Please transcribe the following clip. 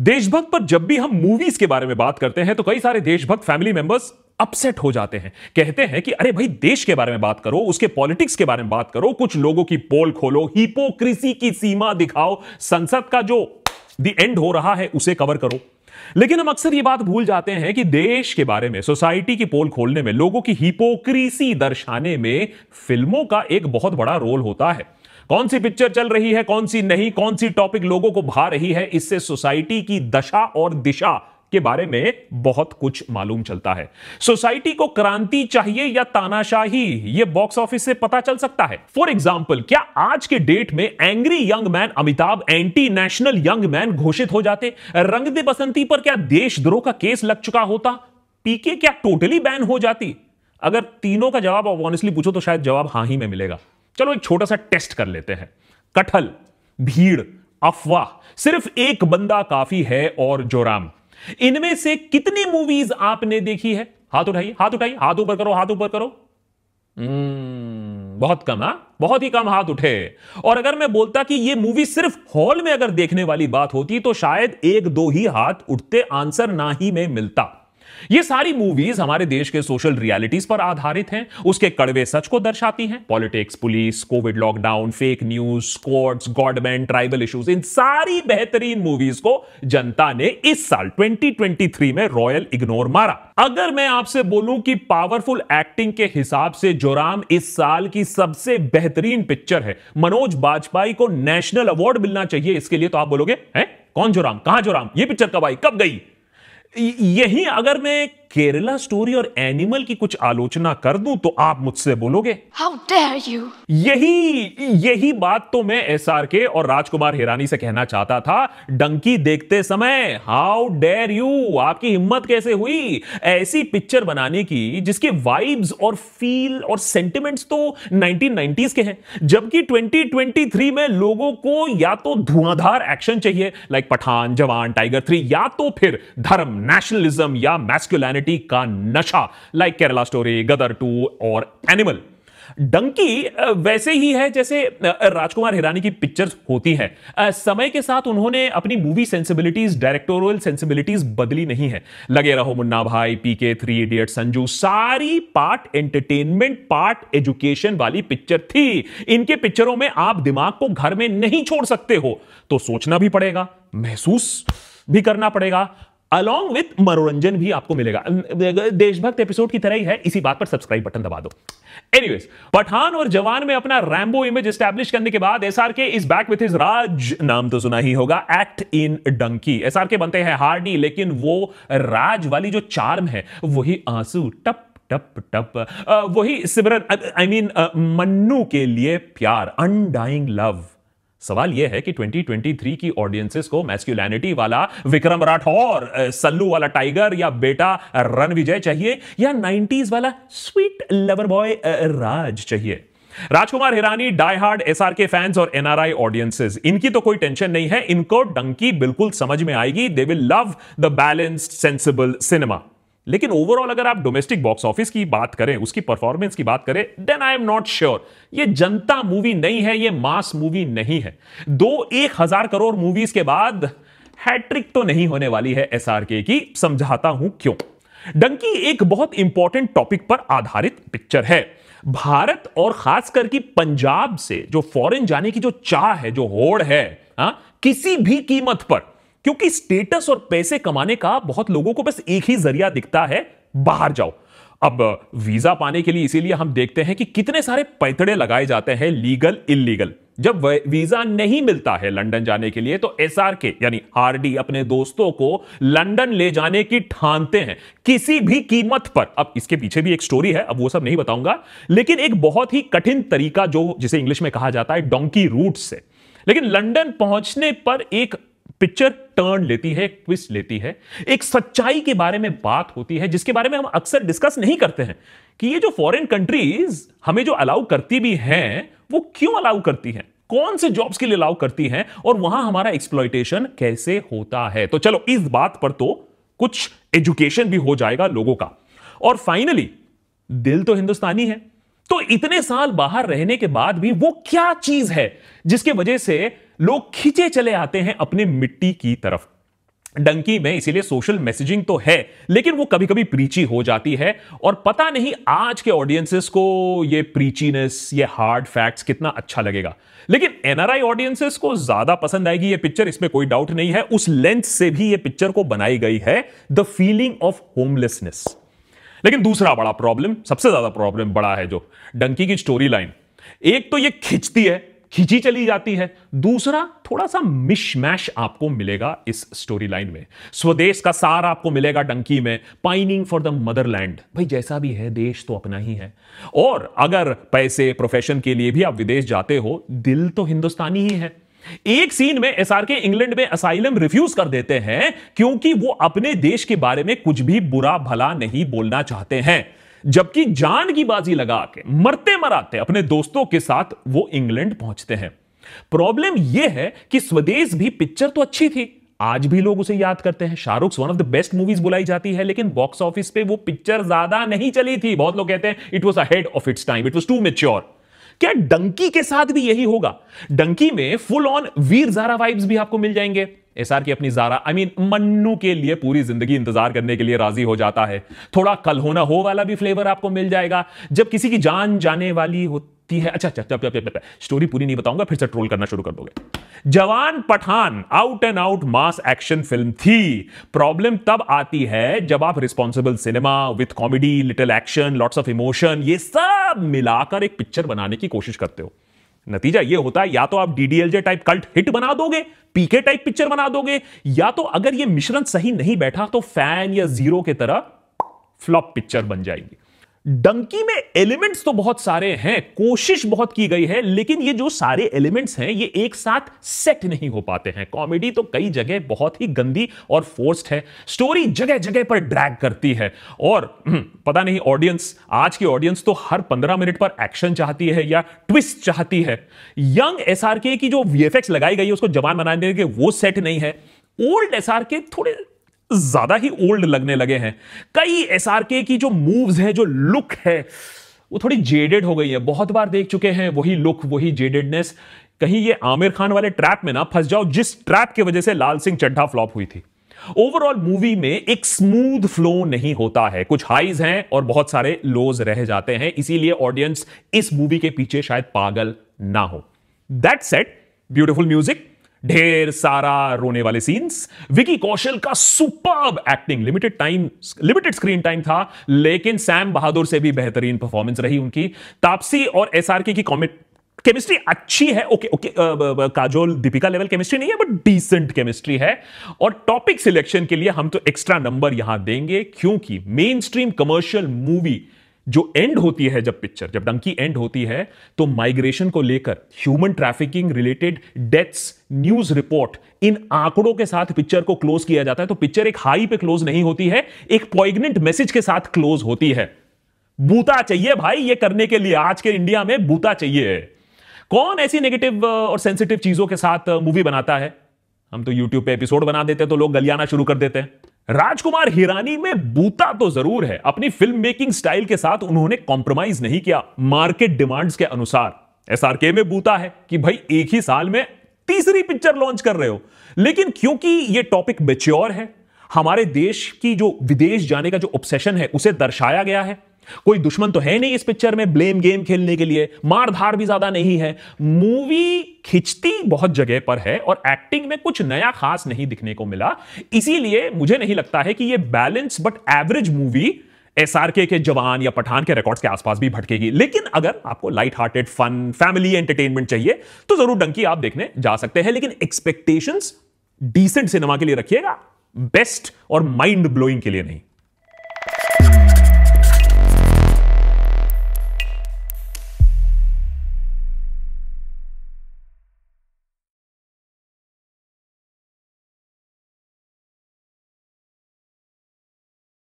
देशभक्त पर जब भी हम मूवीज के बारे में बात करते हैं तो कई सारे देशभक्त फैमिली मेंबर्स अपसेट हो जाते हैं कहते हैं कि अरे भाई देश के बारे में बात करो उसके पॉलिटिक्स के बारे में बात करो कुछ लोगों की पोल खोलो हिपोक्रेसी की सीमा दिखाओ संसद का जो द एंड हो रहा है उसे कवर करो लेकिन हम अक्सर ये बात भूल जाते हैं कि देश के बारे में सोसाइटी की पोल खोलने में लोगों की हिपोक्रेसी दर्शाने में फिल्मों का एक बहुत बड़ा रोल होता है कौन सी पिक्चर चल रही है कौन सी नहीं कौन सी टॉपिक लोगों को भा रही है इससे सोसाइटी की दशा और दिशा के बारे में बहुत कुछ मालूम चलता है सोसाइटी को क्रांति चाहिए या तानाशाही ये बॉक्स ऑफिस से पता चल सकता है फॉर एग्जाम्पल क्या आज के डेट में angry young man Amitabh anti national young man घोषित हो जाते रंग दे बसंती पर क्या देशद्रोह का केस लग चुका होता पीके क्या टोटली बैन हो जाती अगर तीनों का जवाब ऑनेस्टली पूछो तो शायद जवाब हाँ ही में मिलेगा चलो एक छोटा सा टेस्ट कर लेते हैं कटहल भीड़ अफवाह सिर्फ एक बंदा काफी है और जोराम इनमें से कितनी मूवीज आपने देखी है हाथ उठाइए हाथ उठाइए हाथ ऊपर करो हाथ ऊपर करो हम्म, बहुत कम हा बहुत ही कम हाथ उठे और अगर मैं बोलता कि ये मूवी सिर्फ हॉल में अगर देखने वाली बात होती तो शायद एक दो ही हाथ उठते आंसर ना ही में मिलता ये सारी मूवीज हमारे देश के सोशल रियलिटीज पर आधारित हैं उसके कड़वे सच को दर्शाती हैं politics police covid lockdown fake news scots government tribal issues इन सारी बेहतरीन मूवीज को जनता ने इस साल 2023 में रॉयल इग्नोर मारा अगर मैं आपसे बोलूं कि पावरफुल एक्टिंग के हिसाब से जोराम इस साल की सबसे बेहतरीन पिक्चर है मनोज बाजपेयी को नेशनल अवार्ड मिलना चाहिए इसके लिए तो आप बोलोगे हैं कौन जोराम कहां जोराम ये पिक्चर कब आई कब गई यही अगर मैं केरला स्टोरी और एनिमल की कुछ आलोचना कर दूं तो आप मुझसे बोलोगे हाउ डेयर यू यही यही बात तो मैं एस आर के और राजकुमार हिरानी से कहना चाहता था डंकी देखते समय हाउ डेयर यू आपकी हिम्मत कैसे हुई ऐसी पिक्चर बनाने की जिसके वाइब्स और फील और सेंटिमेंट्स तो 1990s के हैं जबकि 2023 में लोगों को या तो धुआंधार एक्शन चाहिए लाइक पठान जवान टाइगर थ्री या तो फिर धर्म नेशनलिज्म या मैस्कुलैनिटी पॉपुलैरिटी का नशा like Kerala story Gadar two और एनिमल डंकी वैसे ही है जैसे राजकुमार हिरानी की पिक्चर्स होती हैं समय के साथ उन्होंने अपनी मूवी सेंसिबिलिटीज डायरेक्टोरियल सेंसिबिलिटीज बदली नहीं है लगे रहो मुन्ना भाई पीके थ्री इडियट संजू सारी पार्ट एंटरटेनमेंट पार्ट एजुकेशन वाली पिक्चर थी इनके पिक्चरों में आप दिमाग को घर में नहीं छोड़ सकते हो तो सोचना भी पड़ेगा महसूस भी करना पड़ेगा अलॉन्ग विथ मनोरंजन भी आपको मिलेगा देशभक्त एपिसोड की तरह ही है इसी बात पर सब्सक्राइब बटन दबा दो एनीवेज पठान और जवान में अपना रैम्बो इमेज स्टैब्लिश करने के बाद SRK is back with his Raj नाम तो सुना ही होगा एक्ट इन डंकी एसआरके बनते हैं हार्डी लेकिन वो राज वाली जो चार्म है वही आंसू टप टप टप वही सिमरन आई मीन मन्नू के लिए प्यार अनडाइंग लव सवाल यह है कि 2023 की ऑडियंसेस को मैस्क्यूलैनिटी वाला विक्रम राठौर सल्लू वाला टाइगर या बेटा रन विजय चाहिए या 90s वाला स्वीट लवर बॉय राज चाहिए Rajkumar Hirani die hard R K fans और एनआरआई ऑडियंसेस इनकी तो कोई टेंशन नहीं है इनको डंकी बिल्कुल समझ में आएगी they will love the balanced sensible cinema लेकिन ओवरऑल अगर आप डोमेस्टिक बॉक्स ऑफिस की बात करें उसकी परफॉर्मेंस की बात करें then I am not sure ये जनता मूवी नहीं है ये मास मूवी नहीं है दो एक हजार करोड़ मूवीज के बाद हैट्रिक तो नहीं होने वाली है एसआरके की समझाता हूं क्यों डंकी एक बहुत इंपॉर्टेंट टॉपिक पर आधारित पिक्चर है भारत और खास करके पंजाब से जो फॉरेन जाने की जो चाह है जो होड़ है हा? किसी भी कीमत पर क्योंकि स्टेटस और पैसे कमाने का बहुत लोगों को बस एक ही जरिया दिखता है बाहर जाओ अब वीजा पाने के लिए इसीलिए हम देखते हैं कि कितने सारे पैतड़े लगाए जाते हैं लीगल इलीगल जब वीजा नहीं मिलता है लंदन जाने के लिए तो एस आर के यानी आरडी अपने दोस्तों को लंदन ले जाने की ठानते हैं किसी भी कीमत पर अब इसके पीछे भी एक स्टोरी है अब वो सब नहीं बताऊंगा लेकिन एक बहुत ही कठिन तरीका जो जिसे इंग्लिश में कहा जाता है डोंकी रूट से लेकिन लंदन पहुंचने पर एक पिक्चर टर्न लेती है ट्विस्ट लेती है एक सच्चाई के बारे में बात होती है जिसके बारे में हम अक्सर डिस्कस नहीं करते हैं कि ये जो फॉरेन कंट्रीज हमें जो अलाउ करती भी हैं वो क्यों अलाउ करती हैं कौन से जॉब्स के लिए अलाउ करती हैं और वहां हमारा एक्सप्लॉयटेशन कैसे होता है तो चलो इस बात पर तो कुछ एजुकेशन भी हो जाएगा लोगों का और फाइनली दिल तो हिंदुस्तानी है तो इतने साल बाहर रहने के बाद भी वो क्या चीज है जिसके वजह से लोग खींचे चले आते हैं अपने मिट्टी की तरफ डंकी में इसीलिए सोशल मैसेजिंग तो है लेकिन वो कभी कभी प्रीची हो जाती है और पता नहीं आज के ऑडियंसेस को ये प्रीचीनेस ये हार्ड फैक्ट्स कितना अच्छा लगेगा लेकिन एनआरआई ऑडियंसेस को ज्यादा पसंद आएगी ये पिक्चर इसमें कोई डाउट नहीं है उस लेंथ से भी ये पिक्चर को बनाई गई है द फीलिंग ऑफ होमलेसनेस लेकिन दूसरा बड़ा प्रॉब्लम सबसे ज्यादा प्रॉब्लम बड़ा है जो डंकी की स्टोरी लाइन एक तो ये खिंचती है खींची चली जाती है दूसरा थोड़ा सा मिशमैश आपको मिलेगा इस स्टोरी लाइन में स्वदेश का सार आपको मिलेगा डंकी में पाइनिंग फॉर द मदरलैंड भाई जैसा भी है देश तो अपना ही है और अगर पैसे प्रोफेशन के लिए भी आप विदेश जाते हो दिल तो हिंदुस्तानी ही है एक सीन में एसआरके इंग्लैंड में असाइलम रिफ्यूज कर देते हैं क्योंकि वो अपने देश के बारे में कुछ भी बुरा भला नहीं बोलना चाहते हैं जबकि जान की बाजी लगा के मरते मराते अपने दोस्तों के साथ वो इंग्लैंड पहुंचते हैं प्रॉब्लम यह है कि स्वदेश भी पिक्चर तो अच्छी थी आज भी लोग उसे याद करते हैं Shahrukh one of the best movies बुलाई जाती है लेकिन बॉक्स ऑफिस पे वो पिक्चर ज्यादा नहीं चली थी बहुत लोग कहते हैं it was ahead of its time it was too mature क्या डंकी के साथ भी यही होगा डंकी में full on Veer Zaara vibes भी आपको मिल जाएंगे एसआर की अपनी जारा आई मीन मन्नू के लिए पूरी जिंदगी इंतजार करने के लिए राजी हो जाता है थोड़ा कल होना हो वाला भी फ्लेवर आपको मिल जाएगा जब किसी की जान जाने वाली होती है अच्छा अच्छा अच्छा अच्छा स्टोरी अच्छा, पूरी नहीं बताऊंगा फिर से ट्रोल करना शुरू कर दोगे Jawan Pathaan out and out mass action film थी प्रॉब्लम तब आती है जब आप responsible cinema with comedy little action lots of emotion ये सब मिलाकर एक पिक्चर बनाने की कोशिश करते हो नतीजा यह होता है या तो आप डीडीएलजे टाइप कल्ट हिट बना दोगे पीके टाइप पिक्चर बना दोगे या तो अगर ये मिश्रण सही नहीं बैठा तो फैन या जीरो की तरह फ्लॉप पिक्चर बन जाएगी डंकी में एलिमेंट्स तो बहुत सारे हैं कोशिश बहुत की गई है लेकिन ये जो सारे एलिमेंट्स हैं ये एक साथ सेट नहीं हो पाते हैं कॉमेडी तो कई जगह बहुत ही गंदी और फोर्स्ड है स्टोरी जगह जगह पर ड्रैग करती है और हम्म, पता नहीं ऑडियंस आज की ऑडियंस तो हर पंद्रह मिनट पर एक्शन चाहती है या ट्विस्ट चाहती है यंग एस की जो वी लगाई गई है उसको जवान बनाने के वो सेट नहीं है ओल्ड एस थोड़े ज्यादा ही ओल्ड लगने लगे हैं कई एस की जो मूव्स है जो लुक है वो थोड़ी जेडेड हो गई है बहुत बार देख चुके हैं वही लुक वही जेडेडनेस कहीं ये आमिर खान वाले ट्रैप में ना फंस जाओ जिस ट्रैप की वजह से लाल सिंह चड्ढा फ्लॉप हुई थी ओवरऑल मूवी में एक स्मूथ फ्लो नहीं होता है कुछ हाईज हैं और बहुत सारे लोज रह जाते हैं इसीलिए ऑडियंस इस मूवी के पीछे शायद पागल ना हो दैट सेट ब्यूटिफुल म्यूजिक ढेर सारा रोने वाले सीन्स विकी कौशल का super acting limited time limited screen time था लेकिन सैम बहादुर से भी बेहतरीन परफॉर्मेंस रही उनकी तापसी और एसआरके की कॉमेट केमिस्ट्री अच्छी है okay okay Kajol Deepika level chemistry नहीं है बट डिसेंट केमिस्ट्री है और टॉपिक सिलेक्शन के लिए हम तो एक्स्ट्रा नंबर यहां देंगे क्योंकि मेन स्ट्रीम कमर्शियल मूवी जो एंड होती है जब पिक्चर जब डंकी एंड होती है तो माइग्रेशन को लेकर human trafficking related deaths news report इन आंकड़ों के साथ पिक्चर को क्लोज किया जाता है तो पिक्चर एक हाई पे क्लोज नहीं होती है एक पॉइग्नेंट मैसेज के साथ क्लोज होती है बूता चाहिए भाई ये करने के लिए आज के इंडिया में बूता चाहिए कौन ऐसी नेगेटिव और सेंसिटिव चीजों के साथ मूवी बनाता है हम तो यूट्यूब पे एपिसोड बना देते हैं तो लोग गलियाना शुरू कर देते हैं राजकुमार हिरानी में बूता तो जरूर है अपनी फिल्म मेकिंग स्टाइल के साथ उन्होंने कॉम्प्रोमाइज नहीं किया मार्केट डिमांड्स के अनुसार एसआरके में बूता है कि भाई एक ही साल में तीसरी पिक्चर लॉन्च कर रहे हो लेकिन क्योंकि यह टॉपिक बेच्योर है हमारे देश की जो विदेश जाने का जो ऑब्सेशन है उसे दर्शाया गया है कोई दुश्मन तो है नहीं इस पिक्चर में ब्लेम गेम खेलने के लिए मार धार भी ज्यादा नहीं है मूवी खिंचती बहुत जगह पर है और एक्टिंग में कुछ नया खास नहीं दिखने को मिला इसीलिए मुझे नहीं लगता है कि यह balance but average movie SRK के जवान या पठान के रिकॉर्ड्स के आसपास भी भटकेगी लेकिन अगर आपको light hearted fun family entertainment चाहिए तो जरूर डंकी आप देखने जा सकते हैं लेकिन एक्सपेक्टेशंस डिसेंट सिनेमा के लिए रखिएगा बेस्ट और माइंड ब्लोइंग के लिए नहीं